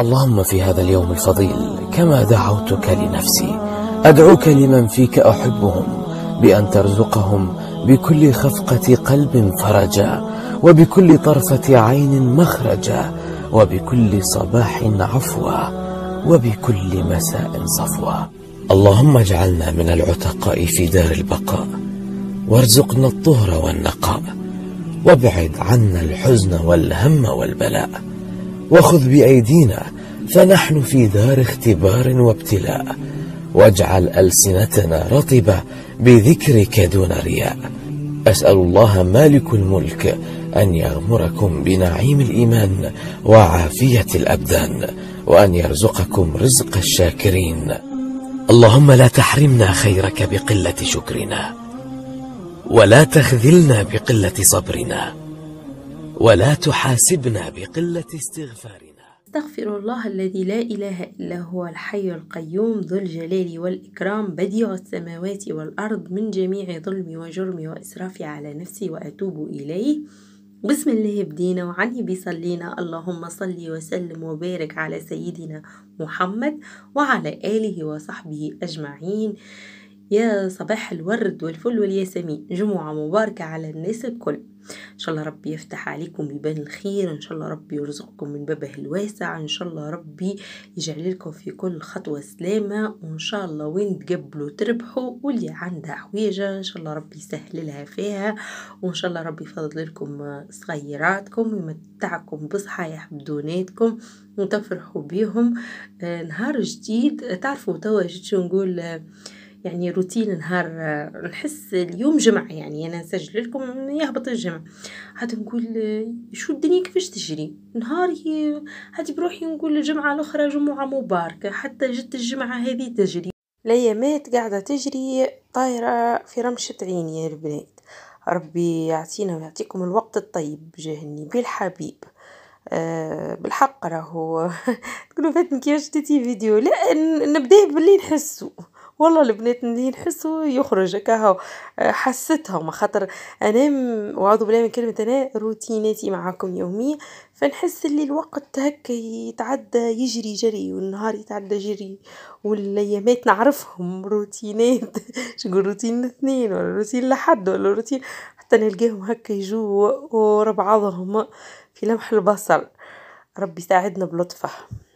اللهم في هذا اليوم الفضيل كما دعوتك لنفسي أدعوك لمن فيك أحبهم بأن ترزقهم بكل خفقة قلب فرجا وبكل طرفة عين مخرجا وبكل صباح عفوا وبكل مساء صفوا اللهم اجعلنا من العتقاء في دار البقاء وارزقنا الطهر والنقاء وابعد عنا الحزن والهم والبلاء وخذ بأيدينا فنحن في دار اختبار وابتلاء واجعل ألسنتنا رطبة بذكرك دون رياء أسأل الله مالك الملك أن يغمركم بنعيم الإيمان وعافية الأبدان وأن يرزقكم رزق الشاكرين اللهم لا تحرمنا خيرك بقلة شكرنا ولا تخذلنا بقلة صبرنا ولا تحاسبنا بقلة استغفارنا استغفر الله الذي لا إله إلا هو الحي القيوم ذو الجلال والإكرام بديع السماوات والأرض من جميع ظلم وجرم وإسراف على نفسي وأتوب إليه بسم الله بدينا وعلي بيصلينا اللهم صل وسلم وبارك على سيدنا محمد وعلى آله وصحبه أجمعين يا صباح الورد والفل والياسمين جمعة مباركة على الناس الكل إن شاء الله ربي يفتح عليكم يبان الخير إن شاء الله ربي يرزقكم من بابه الواسع إن شاء الله ربي يجعل لكم في كل خطوة سلامة وإن شاء الله وين تقبلوا تربحوا واللي عندها حويجة إن شاء الله ربي يسهل لها فيها وإن شاء الله ربي يفضل لكم صغيراتكم ويمتعكم بصحايح بدوناتكم وتفرحوا بيهم آه، نهار جديد تعرفوا توا شو نقول آه، يعني روتين نهار نحس اليوم جمعة يعني أنا نسجل لكم يهبط الجمعة عاد نقول شو الدنيا كيفاش تجري نهاري هادي بروحي نقول الجمعة الأخرى جمعة مباركة حتى جت الجمعة هذه تجري الأيامات قاعدة تجري طايرة في رمشة عيني يا البنات ربي يعطينا ويعطيكم الوقت الطيب جهني بالحبيب أه بالحق راهو تقولوا فاتني كيفاش شفتي فيديو لا نبداه باللي نحسو والله البنات اللي نحسو يخرج هكا آه، حستهم خاطر انا وعوض بالله من كلمه انا روتيناتي معاكم يوميه فنحس اللي الوقت هكا يتعدى يجري جري والنهار يتعدى جري والايامات نعرفهم روتينات شنقول روتين الاثنين ولا روتين لحد ولا روتين حتى نلقاهم هكا يجوا ورا بعضهم في لمح البصر ربي يساعدنا بلطفه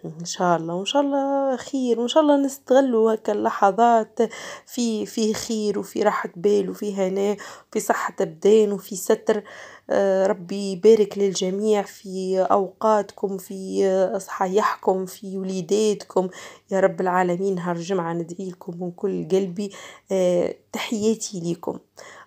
إن شاء الله وإن شاء الله خير وإن شاء الله نستغلوا هاكا اللحظات في في خير وفي راحة بال وفي هناء وفي صحة أبدان وفي ستر آه، ربي يبارك للجميع في أوقاتكم في صحايحكم في وليداتكم يا رب العالمين نهار الجمعة ندعيلكم من كل قلبي آه، تحياتي ليكم.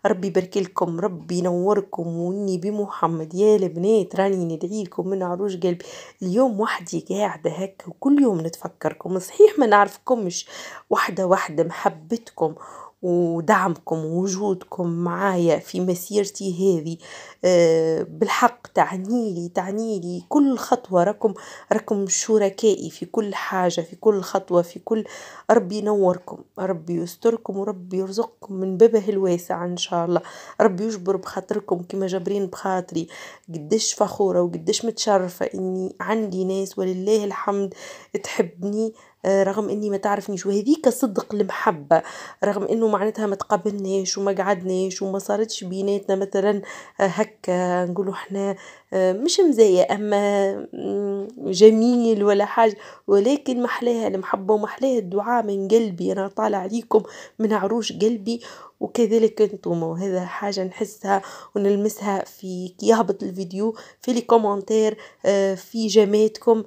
ربي يبارك لكم ربي ينوركم واني بمحمد يا البنات راني ندعي لكم من عروج قلبي اليوم وحدي قاعده هكا وكل يوم نتفكركم صحيح ما نعرفكمش وحده وحده محبتكم ودعمكم ووجودكم معايا في مسيرتي هذه آه، بالحق تعنيلي تعنيلي كل خطوة راكم راكم شركائي في كل حاجة في كل خطوة في كل ربي ينوركم ربي يستركم وربي يرزقكم من بابه الواسع إن شاء الله ربي يجبر بخاطركم كما جابرين بخاطري قديش فخورة وقديش متشرفة إني عندي ناس ولله الحمد تحبني آه، رغم اني ما تعرفنيش وهذيك صدق المحبه رغم انه معناتها ما تقابلناش وما قعدناش وما صارتش بيناتنا مثلا آه، هكا نقولوا احنا آه، مش مزايا اما جميل ولا حاجه ولكن محلاها المحبه ومحلاها الدعاء من قلبي انا طالع عليكم من عروش قلبي وكذلك انتم وهذا حاجة نحسها ونلمسها في يهبط الفيديو في لي في جماتكم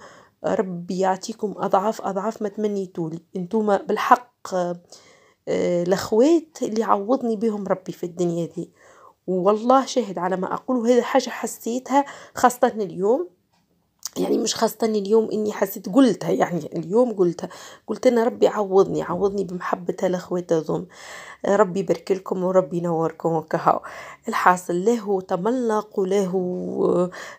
ربي يعطيكم اضعاف اضعاف ما تمنيتولي انتوما بالحق آه، الاخوات اللي عوضني بهم ربي في الدنيا دي والله شاهد على ما اقول هذا حاجه حسيتها خاصه اليوم يعني مش خاصة اليوم إني حسيت قلتها يعني اليوم قلتها قلت أنا ربي عوضني عوضني بمحبة لأخواتها ذوم ربي يبارك لكم وربي ينوركم وكهو الحاصل له تملق وله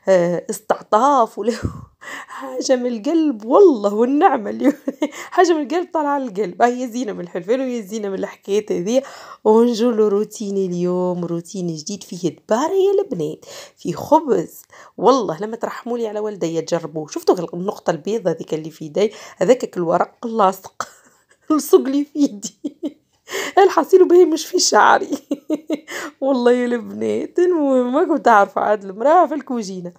آه، استعطاف وله حاجة من القلب والله والنعمة اللي حاجة من القلب طالعة القلب هي زينة من الحلفان وهي زينة من الحكايات هذه ونجو روتيني اليوم روتين جديد فيه دبارة يا البنات فيه خبز والله لما ترحموا لي على والدي تجربوه شفتوا النقطة البيضة هذيك اللي في يدي هذاك الورق اللاصق لصق لي في يدي الحصيل باهي مش في شعري والله يا البنات ما كنت تعرفوا عاد المراه في الكوجينه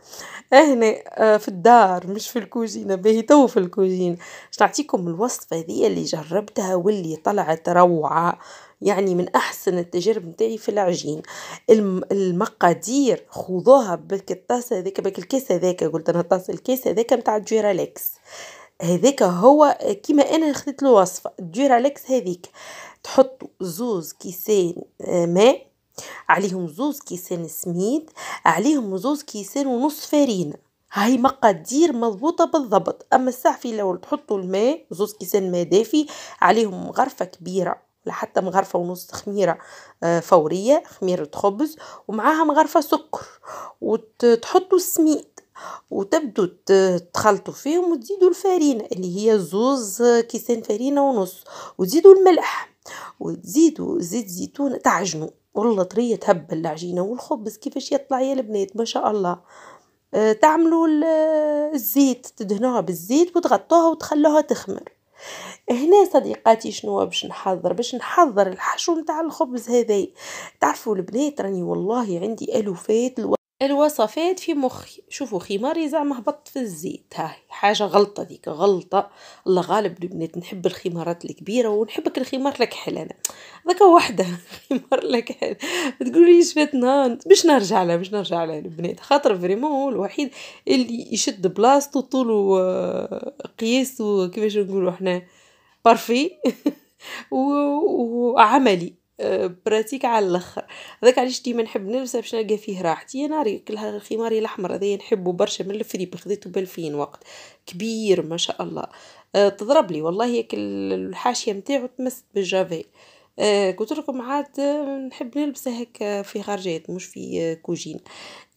هنا آه، في الدار مش في الكوجينه باهي تو في الكوجينه باش نعطيكم الوصفه هذه اللي جربتها واللي طلعت روعه يعني من احسن التجارب نتاعي في العجين المقادير خذوها بك الطاسه هذاك بك الكاس هذاك قلت انا الطاسه الكاس هذاك نتاع جيرالكس هذاك هو كيما انا خذيت الوصفه وصفه جيرالكس هذيك تحطوا زوز كيسان آه، ماء عليهم زوز كيسان سميد عليهم زوز كيسان ونص فارينه هاي مقادير مضبوطه بالضبط اما الساعه لو تحطوا الماء زوز كيسان ماء دافي عليهم غرفه كبيره لحتى مغرفة ونص خميرة آه، فورية خميرة خبز ومعاها مغرفة سكر وتحطوا السميد وتبدو تخلطوا فيهم وتزيدوا الفارينة اللي هي زوز كيسان فارينة ونص وتزيدوا الملح وتزيدوا زيت زيتون تعجنوا والله طرية تهبل العجينة والخبز كيفاش يطلع يا البنات ما شاء الله آه، تعملوا الزيت تدهنوها بالزيت وتغطوها وتخلوها تخمر هنا صديقاتي شنو باش نحضر باش نحضر الحشو نتاع الخبز هذي تعرفوا البنات راني والله عندي الوفات الوصفات في مخي شوفوا خماري زعما هبط في الزيت هاي حاجه غلطه ذيك غلطه الله غالب البنات نحب الخمارات الكبيره ونحبك الخمار الكحل انا ذاك وحده خمار الكحل ما تقوليش فات باش نرجع لها باش نرجع لها البنات خاطر فريمون هو الوحيد اللي يشد بلاصتو طولو آه، قياسو كيفاش نقولوا احنا بارفي وعملي براتيك على الاخر هذاك علاش ديما نحب نلبسه باش نلقى فيه راحتي انا ري كلها خماري الاحمر هذايا نحبه برشا من الفريب خديته بالفين وقت كبير ما شاء الله أه تضرب لي والله ياك الحاشيه نتاعو تمس بالجافيل أه قلت لكم عاد آه، نحب نلبسه هكا في خارجات مش في آه، كوجين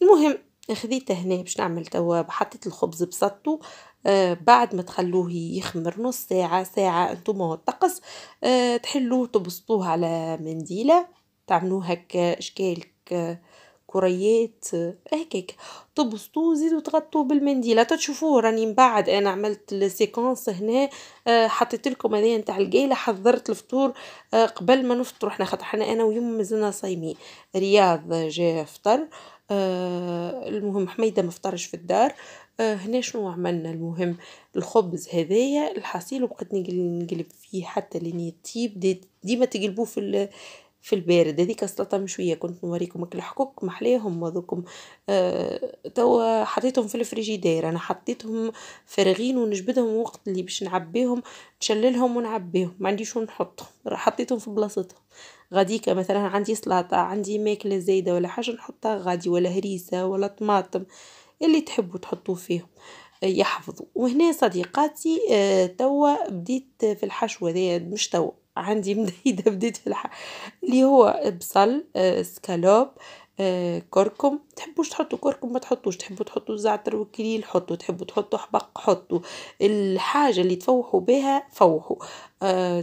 المهم خديته هنا باش نعمل توا حطيت الخبز بسطو آه، بعد ما تخلوه يخمر نص ساعة ساعة انتم الطقس آه، تحلوه تبسطوه على منديلة تعملوه هكا اشكال آه، كريات هكاك تبسطوه زيدو تغطوه بالمنديله تشوفوه راني من بعد انا عملت السيكونس هنا حطيت لكم هذه نتاع القايله حضرت الفطور قبل ما نفطر احنا خاطر حنا انا ويوم مازلنا صايمين رياض جا فطر المهم حميده مفطرش في الدار آه، هنا شنو عملنا المهم الخبز هذايا الحصيل وبقيت نقلب فيه حتى لين يطيب ديما تقلبوه في في البارد هذيك السلطه مشويه كنت نوريكم اكل حكوك محليهم هذوكم آه توا حطيتهم في الفريجيدير انا حطيتهم فارغين ونجبدهم وقت اللي باش نعبيهم نشللهم ونعبيهم ما عنديش نحطهم حطيتهم في بلاصتهم غاديكا مثلا عندي سلطه عندي ماكله زايده ولا حاجه نحطها غادي ولا هريسه ولا طماطم اللي تحبوا تحطوا فيهم آه، يحفظوا وهنا صديقاتي آه، توا بديت في الحشوة دي مش توا عندي مديده بديت في الح اللي هو بصل آه، سكالوب كركم تحبوش تحطوا كركم ما تحطوش تحبوا تحطوا زعتر وكليل حطوا تحبوا تحطوا حبق حطوا الحاجه اللي تفوحوا بها فوحوا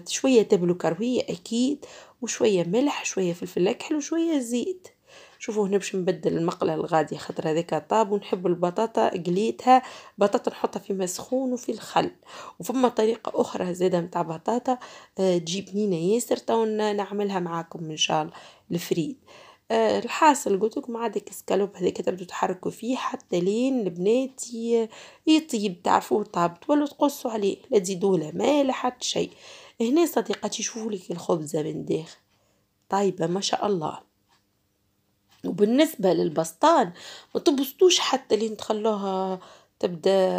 شويه تبلو كرويه اكيد وشويه ملح شويه فلفل اكحل وشويه زيت شوفوا هنا باش نبدل المقله الغادي خاطر هذيك طاب ونحب البطاطا قليتها بطاطا نحطها في ماء سخون وفي الخل وفما طريقه اخرى زاده نتاع بطاطا آه، تجي بنينه ياسر تو نعملها معاكم ان شاء الله الفريد آه، الحاصل قلت لكم عاد السكالوب هذيك تبدو تحركوا فيه حتى لين البنات يطيب تعرفوه طاب ولا تقصوا عليه لا تزيدوا لا ماء لا حتى شيء هنا صديقتي شوفوا لك الخبزه من داخل طيبه ما شاء الله وبالنسبة للبسطان ما تبسطوش حتى لين تخلوها تبدا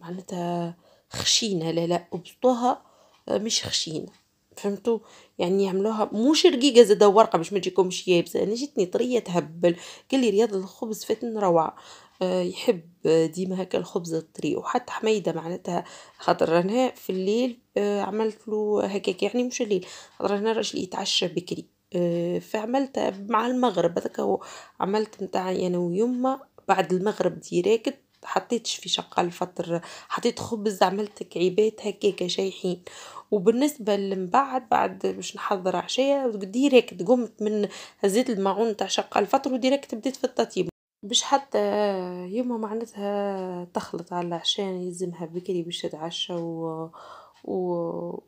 معناتها خشينة لا لا ابسطوها آه، مش خشينة فهمتوا يعني يعملوها موش رقيقه زاده ورقه باش ما تجيكمش يابسه انا جتني طريه تهبل قال لي رياض الخبز فاتن روعه آه، يحب ديما هكا الخبز الطري وحتى حميده معناتها خاطر انا في الليل آه، عملت له هكاك يعني مش الليل خاطر انا راجلي يتعشى بكري آه، فعملت مع المغرب هذاك عملت متاع أنا ويما بعد المغرب ديريكت حطيت في شقة الفطر حطيت خبز عملت كعيبات هكاكا شايحين وبالنسبة لمن بعد بعد باش نحضر عشايا ديريكت قمت من هزيت الماعون تاع شقة الفطر وديريكت بديت في التطيب باش حتى يما معناتها تخلط على العشاء يلزمها بكري باش تتعشى و و...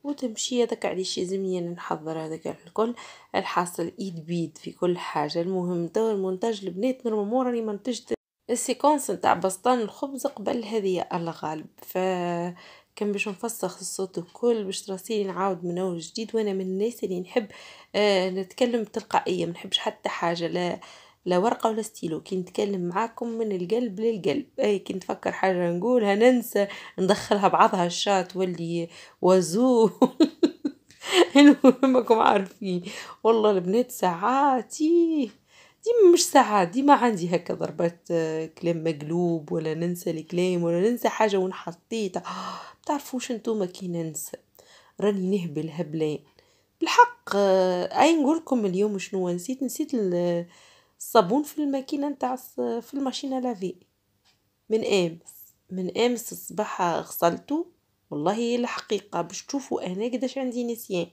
وتمشي هذاك علاش لازمني انا نحضر هذاك الكل الحاصل ايد بيد في كل حاجه المهم توا المونتاج البنات نورمالمون راني منتجت السيكونس نتاع بسطان الخبز قبل هذه الغالب ف كان باش نفسخ الصوت الكل باش تراسيلي نعاود من اول جديد وانا من الناس اللي نحب آه نتكلم تلقائيه ما نحبش حتى حاجه لا لا ورقه ولا ستيلو كي نتكلم معاكم من القلب للقلب اي كي نفكر حاجه نقولها ننسى ندخلها بعضها الشات واللي وزو المهم راكم عارفين والله البنات ساعات دي مش ساعات دي ما عندي هكا ضربات آه، كلام مقلوب ولا ننسى الكلام ولا ننسى حاجه ونحطيتها حطيتها بتعرفوش انتوما كي ننسى راني نهبل هبلين بالحق آه، اي نقولكم اليوم شنو نسيت نسيت الصابون في الماكينه نتاع في الماشينه لافي من امس من امس الصباح غسلته والله الحقيقه باش تشوفوا انا قداش عندي نسيان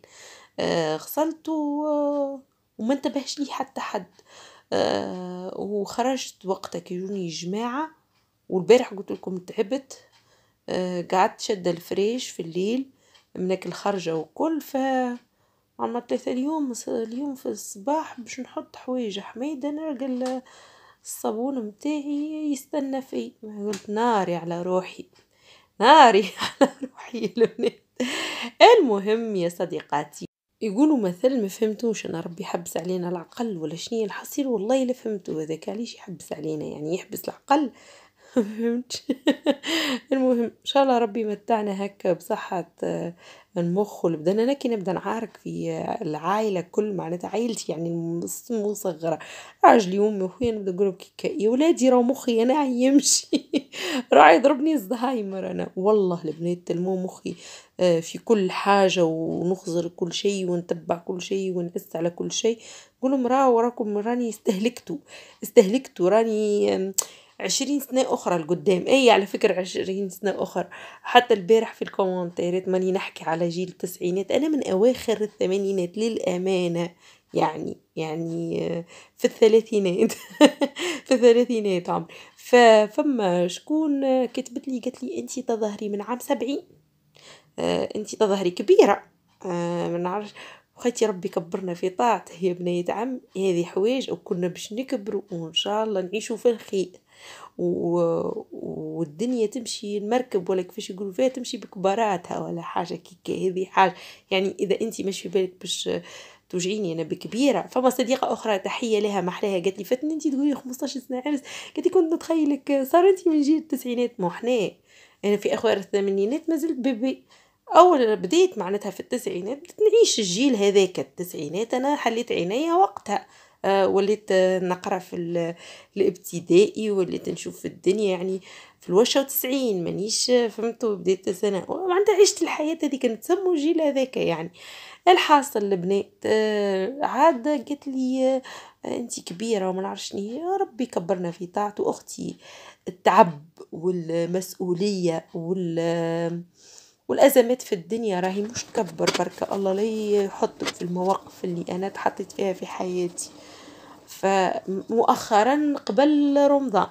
آه، غسلته آه، وما انتبهش لي حتى حد آه، وخرجت وقتها كيجوني جماعه والبارح قلت لكم تعبت قعدت شد الفريش في الليل منك الخرجه وكل ف أما ثلاثة اليوم اليوم في الصباح باش نحط حوايج انا قال الصابون متاعي يستنى في قلت ناري على روحي ناري على روحي يا المهم يا صديقاتي يقولوا مثل ما فهمتوش انا ربي يحبس علينا العقل ولا شنو الحصير والله لا فهمتو هذاك علاش يحبس علينا يعني يحبس العقل فهمت المهم ان شاء الله ربي متعنا هكا بصحه المخ والبدن انا كي نبدا نعارك في العائله الكل معناتها عائلتي يعني مصغره راجلي وامي وخويا نبدا نقول كيكا يا ولادي راه مخي انا يمشي راه يضربني الزهايمر انا والله البنات المو مخي آه، في كل حاجة ونخزر كل شيء ونتبع كل شيء ونحس على كل شيء لهم راه وراكم راني استهلكتوا استهلكتوا راني عشرين سنة أخرى لقدام أي على فكرة عشرين سنة أخرى حتى البارح في الكومنتات ماني نحكي على جيل التسعينات أنا من أواخر الثمانينات للأمانة يعني يعني في الثلاثينات في الثلاثينات عمري فما شكون كتبت لي قالت لي انت تظهري من عام سبعين آه انت تظهري كبيره آه ما نعرفش وخيتي ربي كبرنا في طاعته يا بنية عم هذه حوايج وكنا باش نكبر وان شاء الله نعيشوا في الخير والدنيا تمشي المركب ولا كيفاش يقولوا فيها تمشي بكبراتها ولا حاجه كيكا هذه حاجه يعني اذا انت مش في بالك باش توجعيني انا بكبيره فما صديقه اخرى تحيه لها محلاها قالت لي فاتني انت تقولي 15 سنه عرس قالت لي كنت نتخيلك صار انت من جيل التسعينات مو حنا انا في اخوار الثمانينات ما زلت بيبي اول بديت معناتها في التسعينات بديت نعيش الجيل هذاك التسعينات انا حليت عينيا وقتها آه، وليت نقرا في الابتدائي وليت نشوف في الدنيا يعني في الوشة وتسعين مانيش فهمت بديت سنة وعندها عشت الحياة كانت نتسمو جيل هذاك يعني الحاصل البنات آه، عاد قلت لي آه، انت كبيرة وما نعرفش شنو ربي كبرنا في طاعته اختي التعب والمسؤولية وال والازمات في الدنيا راهي مش تكبر بركه الله لا يحطك في المواقف اللي انا تحطيت فيها في حياتي فمؤخرا قبل رمضان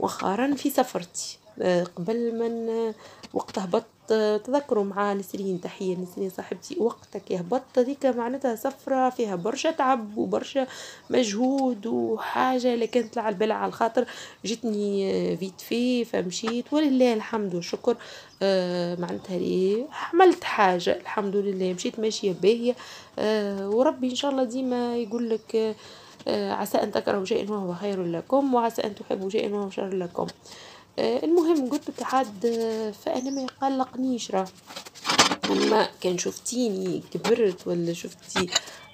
مؤخرا في سفرتي آه، قبل من آه، وقت هبط آه، تذكروا مع نسرين تحية نسرين صاحبتي وقتك يهبط ذيك معناتها سفرة فيها برشا تعب وبرشا مجهود وحاجة اللي كانت على البلع على الخاطر جتني فيت في فمشيت ولله الحمد والشكر معناتها معناتها حملت حاجة الحمد لله مشيت ماشية باهية وربي إن شاء الله ديما يقول لك آه آه، عسى أن تكرهوا شيئا وهو خير لكم وعسى أن تحبوا شيئا وهو شر لكم آه، المهم قلت لك عاد آه، فأنا ما يقلقنيش راه أما كان شفتيني كبرت ولا شفتي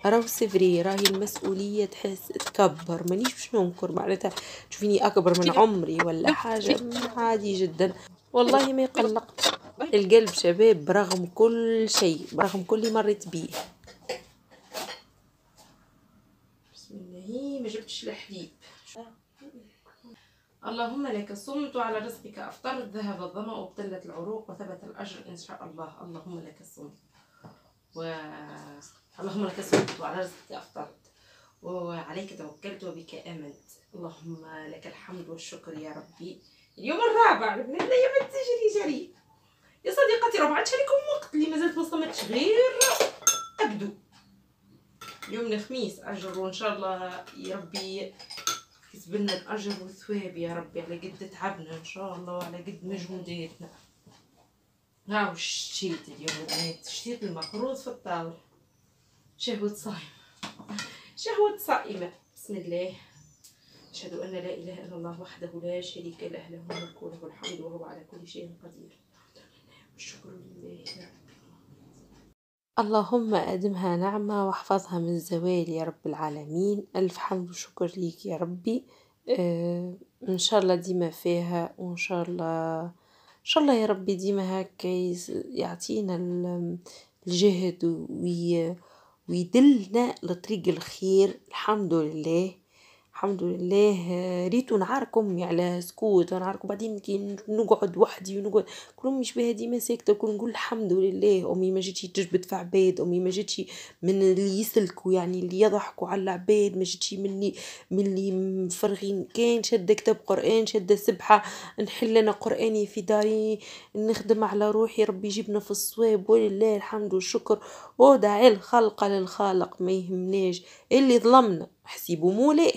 راهو سفري راهي المسؤولية تحس تكبر مانيش باش ننكر معناتها تشوفيني أكبر من عمري ولا حاجة عادي جدا والله ما يقلق القلب شباب برغم كل شيء برغم كل مرت بيه ما جبتش الحليب اللهم لك الصمت على رزقك أفطرت ذهب الظمأ وابتلت العروق وثبت الأجر إن شاء الله اللهم لك الصمت و... اللهم لك الصمت وعلى رزقك أفطرت وعليك توكلت وبك آمنت اللهم لك الحمد والشكر يا ربي اليوم الرابع البنات يا تجري جري يا صديقتي ربعة عليكم وقت اللي مازالت ما صمتش غير أبدو يوم الخميس اجر وان شاء الله يا ربي يكتب لنا الاجر والثواب يا ربي على قد تعبنا ان شاء الله وعلى قد مجهوداتنا هاو شتيت اليوم البنات شتيت المقروض في الطاولة شهوة صايمة شهوة صائمة بسم الله أشهد أن لا إله إلا الله وحده لا شريك له له الملك وله الحمد وهو على كل شيء قدير الحمد لله والشكر لله رب اللهم أدمها نعمة واحفظها من زوال يا رب العالمين ألف حمد وشكر ليك يا ربي آه، إن شاء الله ديما فيها وإن شاء الله إن شاء الله يا ربي ديما هكا يعطينا الجهد ويدلنا لطريق الخير الحمد لله. الحمد لله ريتو نعارك أمي على سكوت ونعارك وبعدين كي نقعد وحدي ونقعد كل أمي شبيها ديما ساكتة كل نقول الحمد لله أمي ما جاتش تجبد في عباد أمي ما جاتش من اللي يسلكوا يعني اللي يضحكوا على العباد ما جاتش من اللي من اللي مفرغين كان شادة كتاب قرآن شادة سبحة نحل أنا قرآني في داري نخدم على روحي ربي يجيبنا في الصواب ولله الحمد والشكر ودعي الخلق للخالق ما يهمناش اللي ظلمنا حسيبو مولاه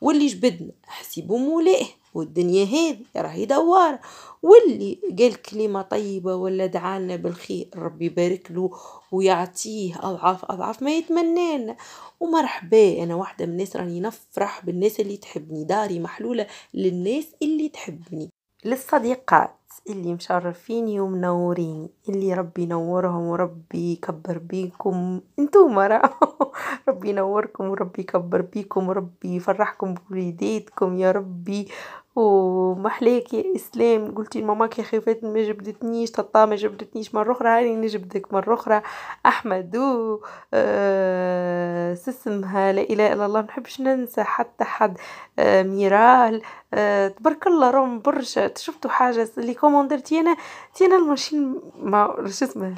واللي جبدنا حسيبو مولاه والدنيا هذه راهي دوارة واللي قال كلمة طيبة ولا دعانا بالخير ربي يبارك له ويعطيه أضعاف أضعاف ما يتمنانا ومرحبا أنا واحدة من الناس راني نفرح بالناس اللي تحبني داري محلولة للناس اللي تحبني للصديقات اللي مشرفيني ومنوريني اللي ربي ينورهم وربي يكبر بيكم انتوما راه ربي ينوركم وربي يكبر بيكم وربي يفرحكم بوليداتكم يا ربي ومحليك يا اسلام قلتي لماماك يا خافات ما جبدتنيش طاطا ما جبدتنيش مره اخرى هاني نجبدك مره اخرى احمد و أه سسمها لا اله الا الله نحبش ننسى حتى حد أه ميرال أه تبارك الله روم برشا شفتوا حاجه اللي كوموندرتي تيانا تيانا الماشين ما شو اسمه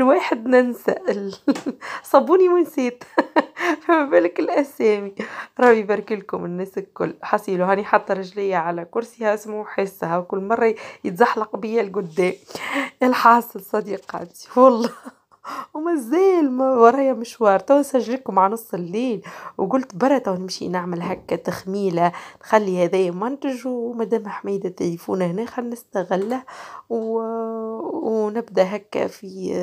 الواحد ننسى صابوني ونسيت فما بالك الاسامي راه يبارك لكم الناس الكل حسيلو هاني حاطه رجليا على كرسي اسمو حسها وكل مره يتزحلق بيا لقدام الحاصل صديقاتي والله ومازال ما ورايا مشوار تو نسجلكم مع نص الليل وقلت برا تو نمشي نعمل هكا تخميله نخلي هذايا منتج ومدام حميده تليفون هنا خل نستغله و... ونبدا هكا في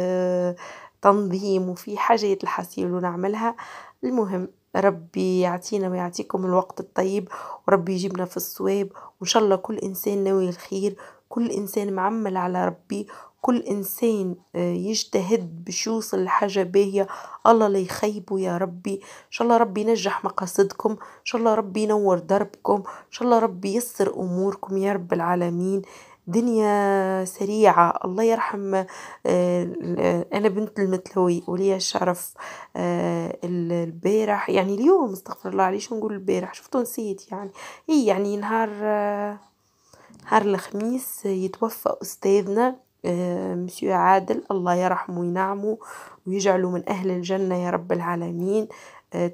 تنظيم وفي حاجات الحصيلو ونعملها المهم ربي يعطينا ويعطيكم الوقت الطيب، وربي يجيبنا في الصواب، وإن شاء الله كل إنسان ناوي الخير، كل إنسان معمل على ربي، كل إنسان آه، يجتهد باش يوصل لحاجة باهية، الله لا يخيبو يا ربي، إن شاء الله ربي ينجح مقاصدكم، إن شاء الله ربي ينور دربكم، إن شاء الله ربي يسر أموركم يا رب العالمين. دنيا سريعة الله يرحم آه، آه، أنا بنت المتلوي وليا الشرف آه، البارح يعني اليوم استغفر الله علاش نقول البارح شفتو نسيت يعني إيه يعني نهار نهار الخميس يتوفى أستاذنا مسيو عادل الله يرحمه وينعمه ويجعله من أهل الجنة يا رب العالمين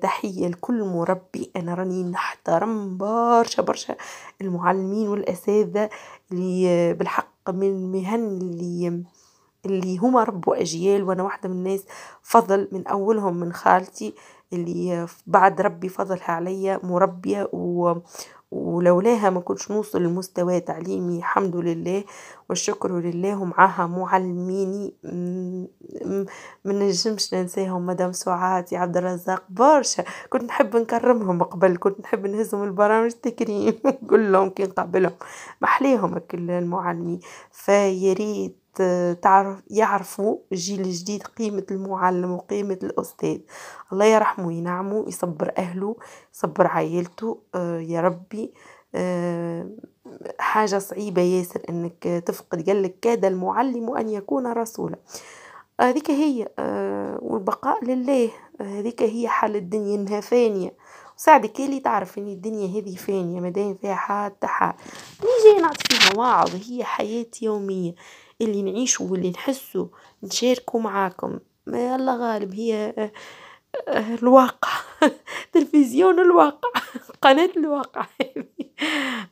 تحية لكل مربي أنا راني نحترم برشا برشا المعلمين والأساتذة اللي بالحق من المهن اللي اللي هما ربوا أجيال وأنا واحدة من الناس فضل من أولهم من خالتي اللي بعد ربي فضلها عليا مربية و ولولاها ما كنتش نوصل لمستوى تعليمي الحمد لله والشكر لله ومعاها معلميني من نجمش ننساهم مدام سعاد يا عبد الرزاق برشا كنت نحب نكرمهم قبل كنت نحب نهزهم البرامج تكريم كلهم كي نقابلهم محليهم المعلمين فيا ريت آه، تعرف يعرفوا الجيل الجديد قيمة المعلم وقيمة الأستاذ الله يرحمه ينعمه يصبر أهله يصبر عائلته آه، يا ربي آه، حاجة صعيبة ياسر أنك تفقد قالك كاد المعلم أن يكون رسولا هذيك هي والبقاء لله هذيك هي حال الدنيا انها فانيه ساعدك اللي تعرف ان الدنيا هذه فانيه مادام فيها حتى حال نيجي نعطي فيها واعظ هي حياه يوميه اللي نعيشه واللي نحسه نشاركه معاكم ما الله غالب هي آه، الواقع تلفزيون الواقع قناة الواقع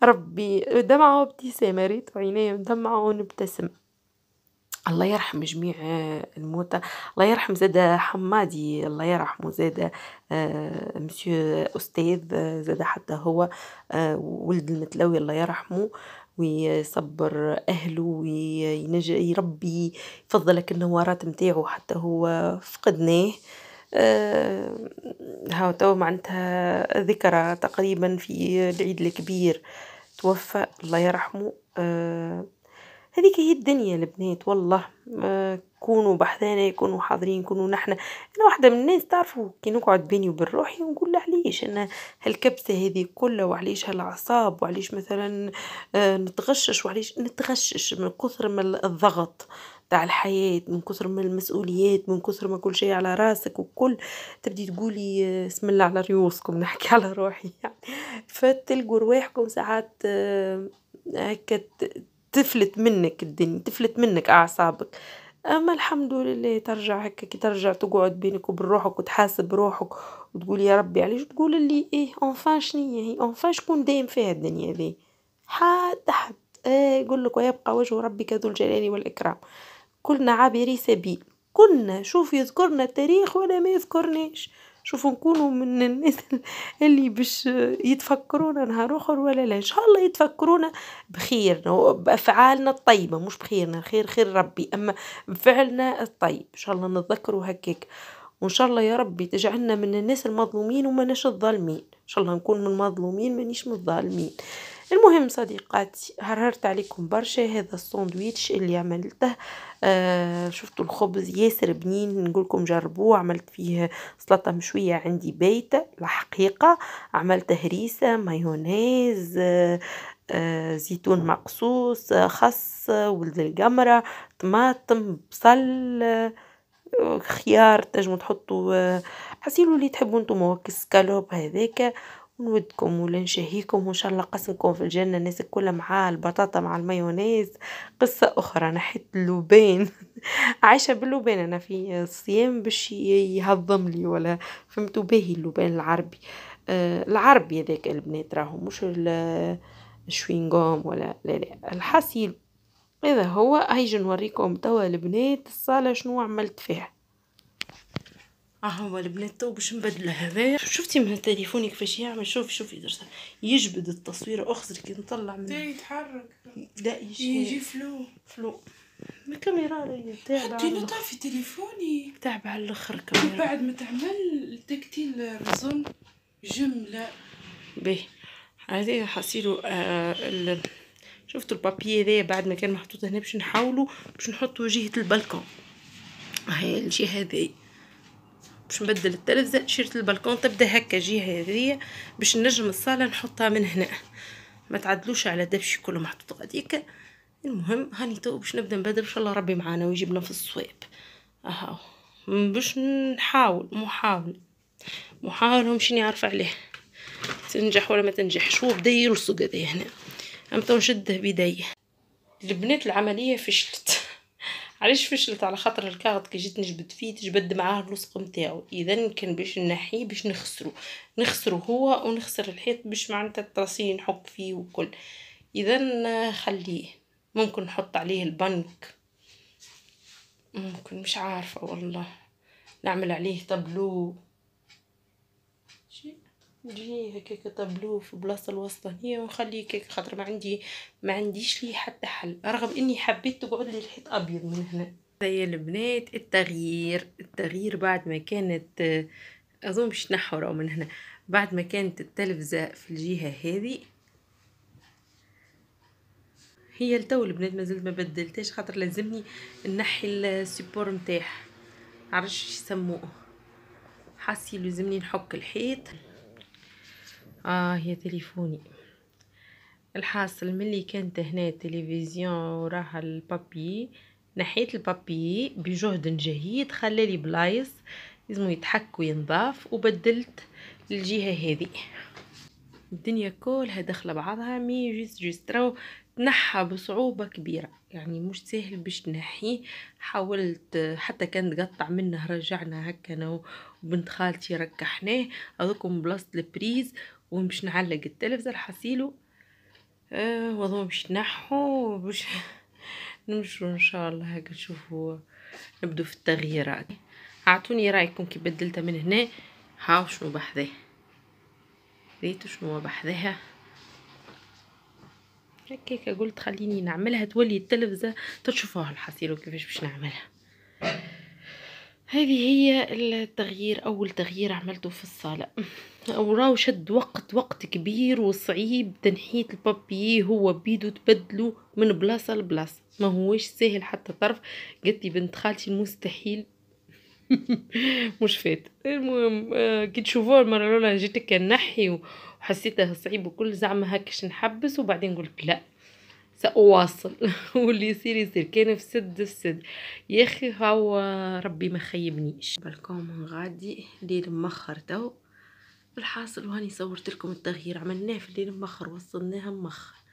ربي دمعة وابتسامة ريتو عينيا دمعه ونبتسم الله يرحم جميع آه، الموتى الله يرحم زادا حمادي الله يرحمه زاد آه، مسيو استاذ زادا حتى هو ولد المتلوي الله يرحمه ويصبر أهله ويربي يربي يفضلك النوارات متاعو حتى هو فقدناه آه، هاو توا معنتها ذكرى تقريبا في العيد الكبير توفى الله يرحمه آه، هذيك هي الدنيا البنات والله كونوا بحذانا يكونوا حاضرين كونوا نحنا انا واحده من الناس تعرفوا كي نقعد بيني وبين روحي ونقول علاش انا هالكبسه هذه كلها وعليش هالاعصاب وعليش مثلا آه، نتغشش وعليش نتغشش من كثر من الضغط تاع الحياة من كثر من المسؤوليات من كثر ما كل شيء على راسك وكل تبدي تقولي آه، بسم الله على ريوسكم نحكي على روحي يعني فتلقوا رواحكم ساعات آه، هكا تفلت منك الدنيا تفلت منك أعصابك أما الحمد لله ترجع هكا كي ترجع تقعد بينك وبين روحك وتحاسب روحك وتقول يا ربي علاش تقول لي إيه اونفان شنية هي اونفان شكون دايم فيها الدنيا ذي حد حد آه يقول لك ويبقى وجه ربك ذو الجلال والإكرام كلنا عابري سبيل كنا شوف يذكرنا التاريخ ولا ما يذكرنيش شوفوا نكونوا من الناس اللي باش يتفكرونا نهار اخر ولا لا ان شاء الله يتفكرونا بخيرنا وبافعالنا الطيبه مش بخيرنا خير خير ربي اما بفعلنا الطيب ان شاء الله نتذكروا هكاك وان شاء الله يا ربي تجعلنا من الناس المظلومين وماناش الظالمين ان شاء الله نكون من المظلومين مانيش من الظالمين المهم صديقاتي هرهرت عليكم برشا هذا الساندويتش اللي عملته آه شفتوا الخبز ياسر بنين نقولكم جربوه عملت فيه سلطة مشوية عندي بيت الحقيقة عملت هريسة مايونيز آه،, آه زيتون مقصوص خس ولد القمرة طماطم بصل آه، خيار تنجموا تحطوا آه، حسيلو اللي تحبوا نتوما سكالوب هذاك نودكم ولا نشهيكم وان شاء الله قسمكم في الجنة الناس كلها مع البطاطا مع المايونيز قصة أخرى نحيت اللبان عايشة باللبان أنا في الصيام باش يهضم لي ولا فهمتوا باهي اللبان العربي آه العربي هذاك البنات راهو مش الشوينغوم ولا لا لا الحصيل اذا هو هاي نوريكم توا البنات الصالة شنو عملت فيها ها اه هو البنات تو باش نبدل هذايا شفتي من تليفوني كيفاش يعمل شوفي شوفي درسها يجبد التصوير اخزر كي نطلع من يتحرك لا يجي يجي فلو فلو الكاميرا تاعب تاعبة حطي في تليفوني تاعبة على الاخر كاميرا بعد ما تعمل تكتيل الرسم جملة باهي هذايا حصيلو آه شفتوا البابي هذايا بعد ما كان محطوط هنا باش نحاولو باش نحطو جهة البلكون هاي الجهة هذه باش نبدل التلفزه شيرت البلكون تبدا هكا جهه هذيا باش نجم الصاله نحطها من هنا ما تعدلوش على دبشي كله محطوط غاديك المهم هاني تو باش نبدا نبدل ان شاء الله ربي معانا ويجيبنا في الصويب اهو باش نحاول محاول محاول ومشي نعرف عليه تنجح ولا ما تنجحش هو بدا يلصق هذا هنا امتى نشده بيديه البنات العمليه فشلت علاش فشلت على خاطر الكاغط كي جيت نجبد فيه تجبد معاه اللصق نتاعو اذا كان باش نحيه باش نخسرو نخسرو هو ونخسر الحيط باش معناتها التراسي نحك فيه وكل اذا خليه ممكن نحط عليه البنك ممكن مش عارفه والله نعمل عليه طبلو نجي هكاك طابلو في البلاصه الوسطانيه ونخليه هكاك خاطر ما عندي ما عنديش ليه حتى حل رغم اني حبيت تقعد لي الحيط ابيض من هنا هيا البنات التغيير التغيير بعد ما كانت اظن باش نحوروا من هنا بعد ما كانت التلفزه في الجهه هذه هي لتو البنات مازلت ما بدلتهاش خاطر لازمني نحي السيبور نتاعها عرفش يسموه حاسي لازمني نحك الحيط اه يا تليفوني الحاصل ملي كانت هنا التلفزيون وراها البابي نحيت البابي بجهد جهيد خلالي بلايص يزمو يتحك وينضاف وبدلت الجهه هذه الدنيا كلها داخله بعضها مي جيس جيس راهو تنحى بصعوبه كبيره يعني مش سهل باش تنحيه حاولت حتى كان تقطع منه رجعنا هكا انا وبنت خالتي ركحناه هذوكم بلاصه البريز ومش نعلق التلفزة حسيله أه وضو مش نحو باش نمشوا ان شاء الله هكا نشوفوا نبدو في التغييرات اعطوني رايكم كي بدلتها من هنا هاو شنو بحذاه ريتو شنو بحذاها هكاك قلت خليني نعملها تولي التلفزه تشوفوها الحصيله كيفاش باش نعملها هذه هي التغيير اول تغيير عملته في الصاله وراو شد وقت وقت كبير وصعيب تنحيت البابي هو بيدو تبدلو من بلاصه لبلاصه ما هوش سهل حتى طرف قلت لي بنت خالتي مستحيل مش فات المهم آه، كي تشوفوه المره الاولى جيتك نحي وحسيته صعيب وكل زعما هكاش نحبس وبعدين قلت لا سأواصل واللي يصير يصير كان في سد السد يا أخي هو ربي ما خيبنيش بالكم غادي ليل مخر تو الحاصل وهاني صورت لكم التغيير عملناه في الليل مخر وصلناها مخر